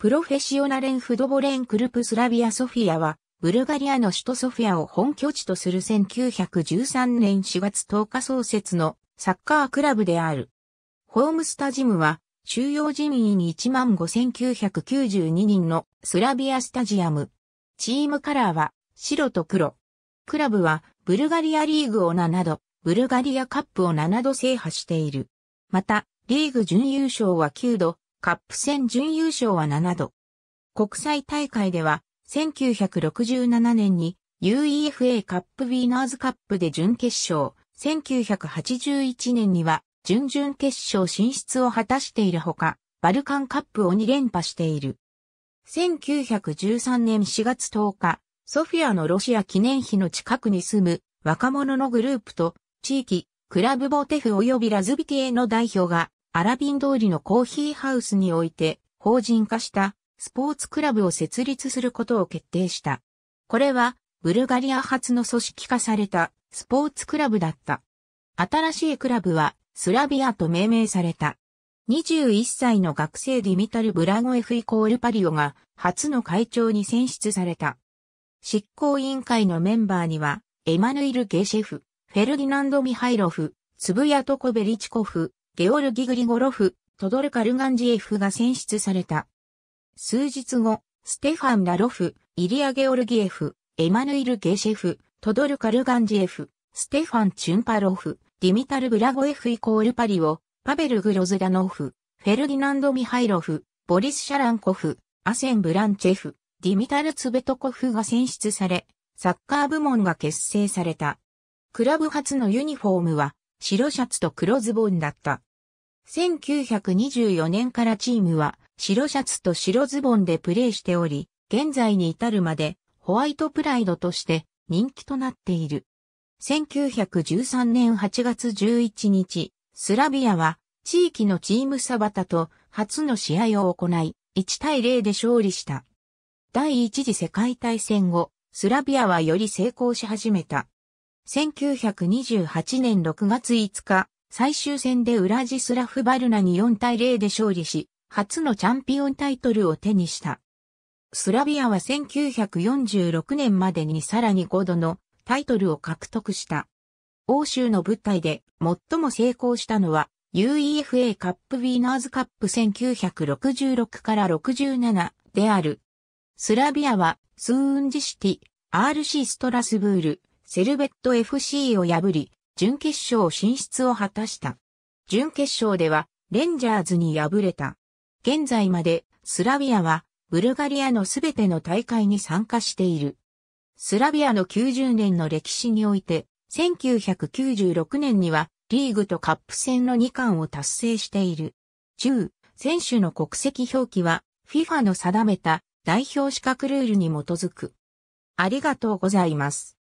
プロフェシオナレンフドボレンクルプスラビアソフィアは、ブルガリアの首都ソフィアを本拠地とする1913年4月10日創設のサッカークラブである。ホームスタジムは、収容人員15,992人のスラビアスタジアム。チームカラーは白と黒。クラブはブルガリアリーグを7度、ブルガリアカップを7度制覇している。また、リーグ準優勝は9度、カップ戦準優勝は7度。国際大会では、1967年に UEFA カップウィーナーズカップで準決勝、1981年には準々決勝進出を果たしているほか、バルカンカップを2連覇している。1913年4月10日、ソフィアのロシア記念碑の近くに住む若者のグループと地域、クラブボテフ及びラズビティエの代表がアラビン通りのコーヒーハウスにおいて、法人化したスポーツクラブを設立することを決定した。これは、ブルガリア発の組織化されたスポーツクラブだった。新しいクラブは、スラビアと命名された。21歳の学生ディミタル・ブラゴエフイコールパリオが初の会長に選出された。執行委員会のメンバーには、エマヌイル・ゲシェフ、フェルディナンド・ミハイロフ、ツブヤトコベリチコフ、ゲオルギ・グリゴロフ、トドル・カルガンジエフが選出された。数日後、ステファン・ラロフ、イリア・ゲオルギエフ、エマヌイル・ゲシェフ、トドル・カルガンジエフ、ステファン・チュンパロフ、ディミタル・ブラゴエフイコールパリオ、パベル・グロズラノフ、フェルディナンド・ミハイロフ、ボリス・シャランコフ、アセン・ブランチェフ、ディミタル・ツベトコフが選出され、サッカー部門が結成された。クラブ初のユニフォームは、白シャツと黒ズボンだった。1924年からチームは白シャツと白ズボンでプレーしており、現在に至るまでホワイトプライドとして人気となっている。1913年8月11日、スラビアは地域のチームサバタと初の試合を行い、1対0で勝利した。第一次世界大戦後、スラビアはより成功し始めた。1928年6月5日、最終戦でウラジスラフ・バルナに4対0で勝利し、初のチャンピオンタイトルを手にした。スラビアは1946年までにさらに5度のタイトルを獲得した。欧州の舞台で最も成功したのは UEFA カップウィーナーズカップ1966から67である。スラビアはスーンジシティ、RC ストラスブール、セルベット FC を破り、準決勝進出を果たした。準決勝では、レンジャーズに敗れた。現在まで、スラビアは、ブルガリアのすべての大会に参加している。スラビアの90年の歴史において、1996年には、リーグとカップ戦の2冠を達成している。中、選手の国籍表記は、FIFA の定めた代表資格ルールに基づく。ありがとうございます。